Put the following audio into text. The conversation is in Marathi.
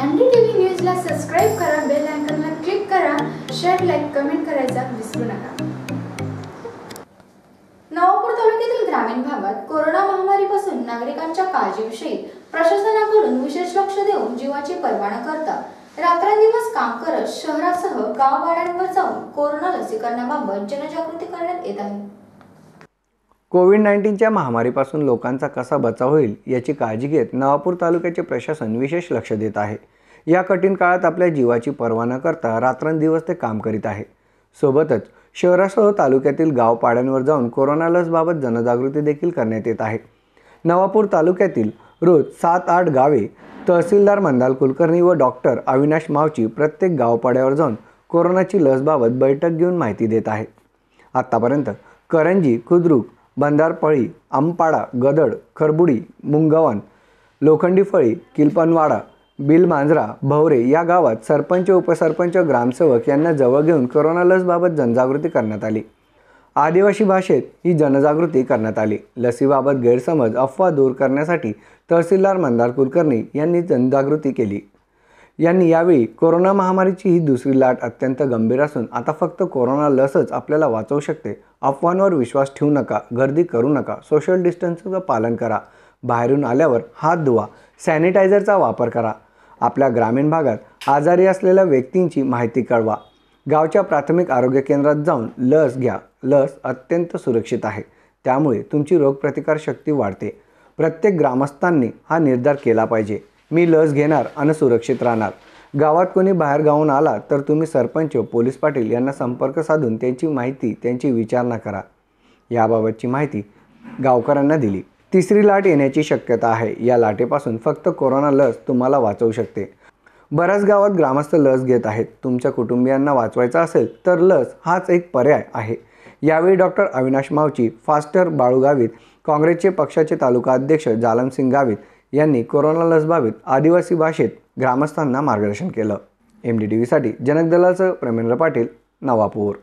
एनडीटीव्ही न्यूजला सबस्क्राईब करा बेल आयकॉनला क्लिक करा शेअर लाईक कमेंट करायचा विसरू नका नवापूर तालुक्यातील ग्रामीण भागात कोरोना महामारीपासून नागरिकांच्या काळजीविषयी प्रशासनाकडून विशेष लक्ष देऊन जीवाची पर्वा न करता रात्रंदिवस काम करत शहरासह गाववाड्यांवर जाऊन कोरोना लसीकरणाबाबत जनजागृती करण्यात येत आहे कोविड नाईन्टीनच्या महामारीपासून लोकांचा कसा बचाव होईल याची काळजी घेत नवापूर तालुक्याचे प्रशासन विशेष लक्ष देत आहे या कठीण काळात आपल्या जीवाची पर्वा न करता रात्रंदिवस ते काम करीत आहे सोबतच शहरासह तालुक्यातील गावपाड्यांवर जाऊन कोरोना लसबाबत जनजागृती देखील करण्यात येत आहे नवापूर तालुक्यातील रोज सात आठ गावे तहसीलदार मंदाल कुलकर्णी व डॉक्टर अविनाश मावची प्रत्येक गावपाड्यावर जाऊन कोरोनाची लसबाबत बैठक घेऊन माहिती देत आहे आत्तापर्यंत करंजी खुद्रुक बंधारपळी आमपाडा गदड खरबुडी मुंगवन लोखंडी फळी किलपनवाडा बिलमांजरा भवरे या गावात सरपंच उपसरपंच ग्रामसेवक यांना जवळ घेऊन करोना लसबाबत जनजागृती करण्यात आली आदिवासी भाषेत ही जनजागृती करण्यात आली लसीबाबत गैरसमज अफवा दूर करण्यासाठी तहसीलदार मंदार कुलकर्णी यांनी जनजागृती केली यांनी यावेळी कोरोना महामारीची ही दुसरी लाट अत्यंत गंभीर असून आता फक्त कोरोना लसच आपल्याला वाचवू शकते अफवांवर विश्वास ठेवू नका गर्दी करू नका सोशल डिस्टन्सिंगचं पालन करा बाहेरून आल्यावर हात धुवा सॅनिटायझरचा वापर करा आपल्या ग्रामीण भागात आजारी असलेल्या व्यक्तींची माहिती कळवा गावच्या प्राथमिक आरोग्य केंद्रात जाऊन लस घ्या लस अत्यंत सुरक्षित आहे त्यामुळे तुमची रोगप्रतिकारशक्ती वाढते प्रत्येक ग्रामस्थांनी हा निर्धार केला पाहिजे मी लस घेणार आणि सुरक्षित राहणार गावात कोणी बाहेर गावून आला तर तुम्ही सरपंच पोलीस पाटील यांना संपर्क साधून त्यांची माहिती त्यांची विचारणा करा याबाबतची माहिती गावकऱ्यांना दिली तिसरी लाट येण्याची शक्यता आहे या लाटेपासून फक्त कोरोना लस तुम्हाला वाचवू शकते बऱ्याच गावात ग्रामस्थ लस घेत आहेत तुमच्या कुटुंबियांना वाचवायचा असेल तर लस हाच एक पर्याय आहे यावेळी डॉक्टर अविनाश मावची फास्टर बाळूगावीत काँग्रेसचे पक्षाचे तालुका अध्यक्ष जालमसिंग गावित यांनी कोरोना लस लसबाबत आदिवासी भाषेत ग्रामस्थांना मार्गदर्शन केलं एम डी टी व्हीसाठी जनक दलाचं प्रमेंद्र पाटील नवापूर